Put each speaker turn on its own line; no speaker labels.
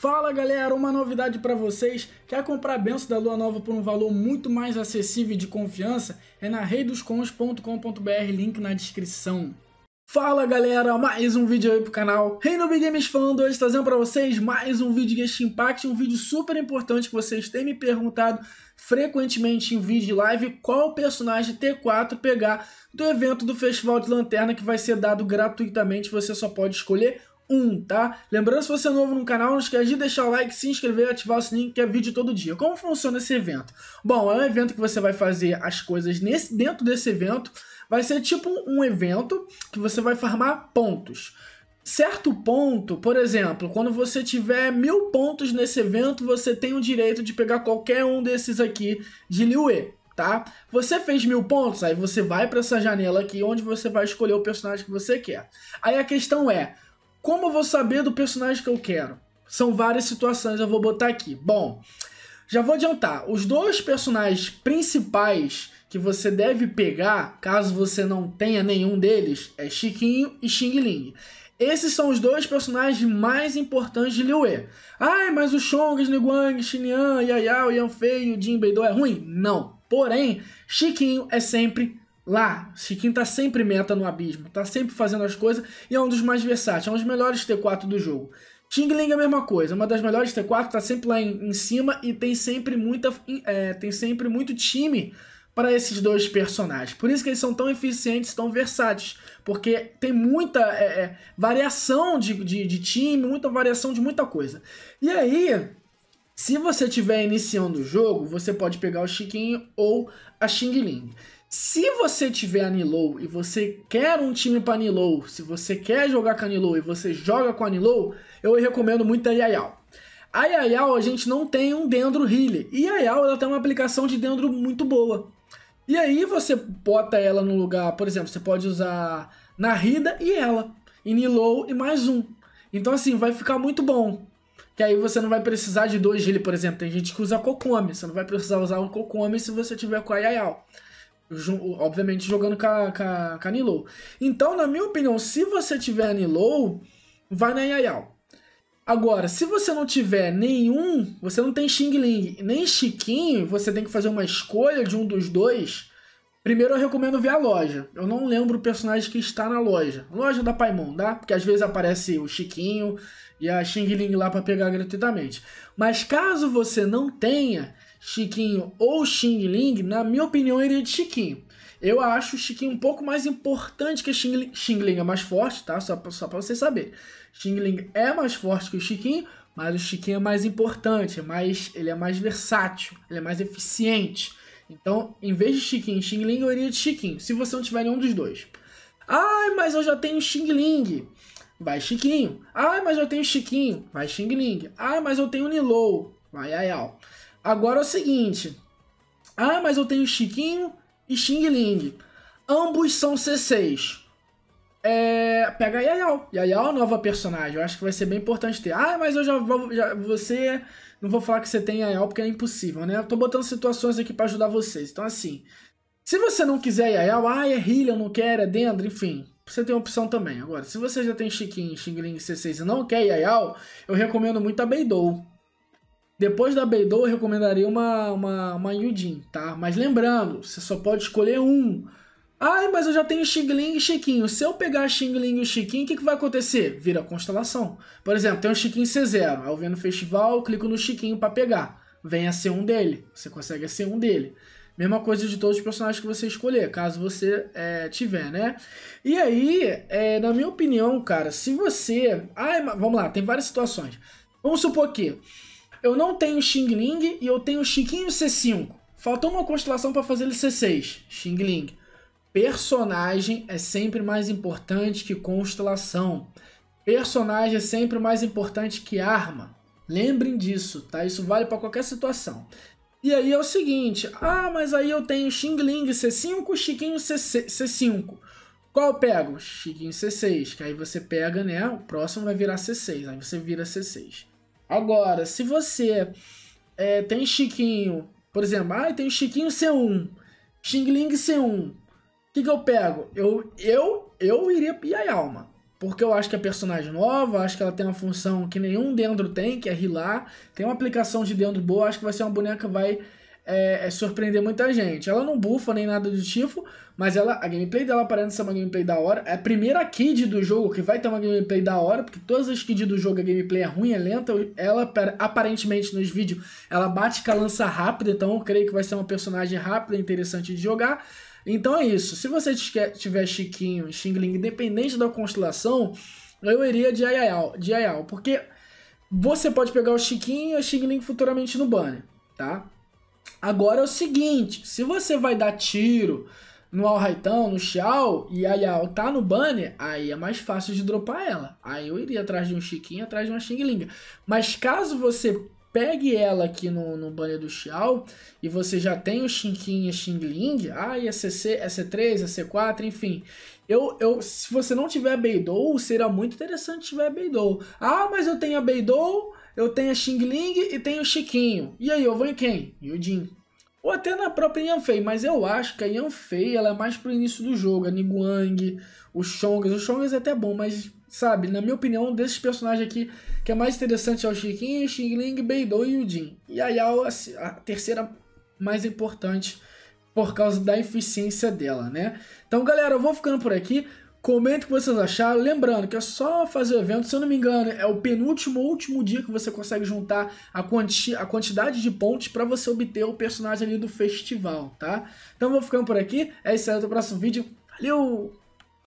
Fala galera, uma novidade para vocês, quer comprar a benção da lua nova por um valor muito mais acessível e de confiança? É na reidoscons.com.br, link na descrição. Fala galera, mais um vídeo aí pro canal Reino Big Games Fan hoje trazendo para vocês mais um vídeo de este impacto, um vídeo super importante que vocês têm me perguntado frequentemente em vídeo live qual personagem T4 pegar do evento do Festival de Lanterna que vai ser dado gratuitamente, você só pode escolher 1, tá? Lembrando, se você é novo no canal, não esquece de deixar o like, se inscrever e ativar o sininho, que é vídeo todo dia. Como funciona esse evento? Bom, é um evento que você vai fazer as coisas nesse, dentro desse evento. Vai ser tipo um evento que você vai farmar pontos certo ponto, por exemplo, quando você tiver mil pontos nesse evento, você tem o direito de pegar qualquer um desses aqui de Liu E tá? Você fez mil pontos, aí você vai para essa janela aqui onde você vai escolher o personagem que você quer. Aí a questão é, como eu vou saber do personagem que eu quero? São várias situações, eu vou botar aqui. Bom, já vou adiantar. Os dois personagens principais que você deve pegar, caso você não tenha nenhum deles, é Chiquinho e Xing Ling. Esses são os dois personagens mais importantes de Liu E. Ai, mas o Chong, Sniguang, Xinyan, Yayao, Yanfei e o Jin Beidou é ruim? Não. Porém, Chiquinho é sempre lá. Chiquinho tá sempre meta no abismo, tá sempre fazendo as coisas e é um dos mais versáteis, é um dos melhores T4 do jogo. Tingling é a mesma coisa, uma das melhores T4, tá sempre lá em, em cima e tem sempre muita é, tem sempre muito time para esses dois personagens. Por isso que eles são tão eficientes, tão versáteis, porque tem muita é, é, variação de, de, de time, muita variação de muita coisa. E aí, se você estiver iniciando o jogo, você pode pegar o Chiquinho ou a Xing Ling. Se você tiver Anilow e você quer um time para Anilou, se você quer jogar com Anilou e você joga com Anilow, eu recomendo muito a Yayal. A Yayal a gente não tem um Dendro Healer, e a Yayal ela tem uma aplicação de Dendro muito boa. E aí você bota ela no lugar, por exemplo, você pode usar rida e ela, e Nilou e mais um. Então assim, vai ficar muito bom. Que aí você não vai precisar de dois Healer, por exemplo. Tem gente que usa Kokomi. você não vai precisar usar um Kokomi se você tiver com a Yayal obviamente jogando com a, com, a, com a Nilo. Então, na minha opinião, se você tiver Nilo, vai na Yayao. Agora, se você não tiver nenhum, você não tem Xing Ling nem Chiquinho, você tem que fazer uma escolha de um dos dois. Primeiro eu recomendo ver a loja. Eu não lembro o personagem que está na loja. Loja da Paimon, dá Porque às vezes aparece o Chiquinho e a Xing Ling lá para pegar gratuitamente. Mas caso você não tenha, Chiquinho ou Xing Ling, na minha opinião, iria de Chiquinho. Eu acho o Chiquinho um pouco mais importante que Xing Ling. Xing Ling é mais forte, tá? Só, pra, só pra vocês Xing Ling é mais forte que o Chiquinho, mas o Chiquinho é mais importante, é mais, ele é mais versátil, ele é mais eficiente. Então, em vez de Chiquinho e Xing Ling, eu iria de Chiquinho, se você não tiver nenhum dos dois. Ai, mas eu já tenho Xing Ling. Vai Chiquinho. Ai, mas eu tenho Chiquinho. Vai Xing Ling. Ai, mas eu tenho Nilou. Vai Ayal. Agora é o seguinte. Ah, mas eu tenho Chiquinho e Xing Ling. Ambos são C6. É, pega a Yayao. Yayao é nova personagem. Eu acho que vai ser bem importante ter. Ah, mas eu já vou. Já, você. Não vou falar que você tem yael porque é impossível, né? Eu tô botando situações aqui para ajudar vocês. Então, assim. Se você não quiser yael ah, é Hillian, não quer, é Dendro, enfim. Você tem opção também. Agora, se você já tem Chiquinho, Xingling C6 e não quer yael eu recomendo muito a Beidou. Depois da Beidou, eu recomendaria uma, uma, uma Yudin, tá? Mas lembrando, você só pode escolher um. Ai, mas eu já tenho Xingling e Chiquinho. Se eu pegar Xingling e o Chiquinho, o que, que vai acontecer? Vira constelação. Por exemplo, tem um Chiquinho C0. Eu venho no festival, clico no Chiquinho para pegar. Vem a ser um dele. Você consegue ser um dele. Mesma coisa de todos os personagens que você escolher, caso você é, tiver, né? E aí, é, na minha opinião, cara, se você. Ai, vamos lá, tem várias situações. Vamos supor que eu não tenho Xing Ling e eu tenho Chiquinho C5. Faltou uma constelação para fazer ele C6. Xing Ling. Personagem é sempre mais importante que constelação. Personagem é sempre mais importante que arma. Lembrem disso, tá? Isso vale para qualquer situação. E aí é o seguinte, ah, mas aí eu tenho Xing Ling C5, Chiquinho c C5. Qual eu pego? Chiquinho C6, que aí você pega, né? O próximo vai virar C6, aí você vira C6. Agora, se você é, tem Chiquinho, por exemplo, ah, tem Chiquinho C1, Xingling C1, o que, que eu pego? Eu, eu, eu iria Alma. Porque eu acho que é personagem nova, acho que ela tem uma função que nenhum dentro tem, que é rilar. Tem uma aplicação de dentro boa, acho que vai ser uma boneca que vai é, é surpreender muita gente. Ela não bufa nem nada do tipo, mas ela, a gameplay dela parece ser uma gameplay da hora. É a primeira kid do jogo que vai ter uma gameplay da hora, porque todas as kids do jogo a gameplay é ruim, é lenta. Ela, aparentemente, nos vídeos, ela bate com a lança rápida, então eu creio que vai ser uma personagem rápida e interessante de jogar. Então é isso. Se você tiver Chiquinho, Xingling, independente da constelação, eu iria de Ayal, de Ayal porque você pode pegar o Chiquinho e o Xingling futuramente no banner, tá? Agora é o seguinte, se você vai dar tiro no Alraitão, no Xiao, e a Yao tá no banner, aí é mais fácil de dropar ela. Aí eu iria atrás de um Chiquinho, atrás de uma Xinglinga. Mas caso você pegue ela aqui no, no banner do Xiao e você já tem o Xinqin e Xingling, aí ah, é CC, é C3, é C4, enfim. Eu, eu, se você não tiver Beidou, será muito interessante tiver Beidou. Ah, mas eu tenho a Beidou, eu tenho a Xing Ling e tenho o Chiquinho. E aí, eu vou em quem? Yudin. Ou até na própria Yanfei, mas eu acho que a Yanfei ela é mais pro início do jogo. A Niguang, o Chongas. O Chongas é até bom, mas, sabe, na minha opinião, um desses personagens aqui que é mais interessante é o Chiquinho, Xing Ling, Beidou e Yudin. E a Yao, a terceira mais importante por causa da eficiência dela, né? Então, galera, eu vou ficando por aqui. Comente o que vocês acharam. Lembrando que é só fazer o evento, se eu não me engano, é o penúltimo, último dia que você consegue juntar a, quanti a quantidade de pontos para você obter o personagem ali do festival, tá? Então vou ficando por aqui. É isso aí, até o próximo vídeo. Valeu!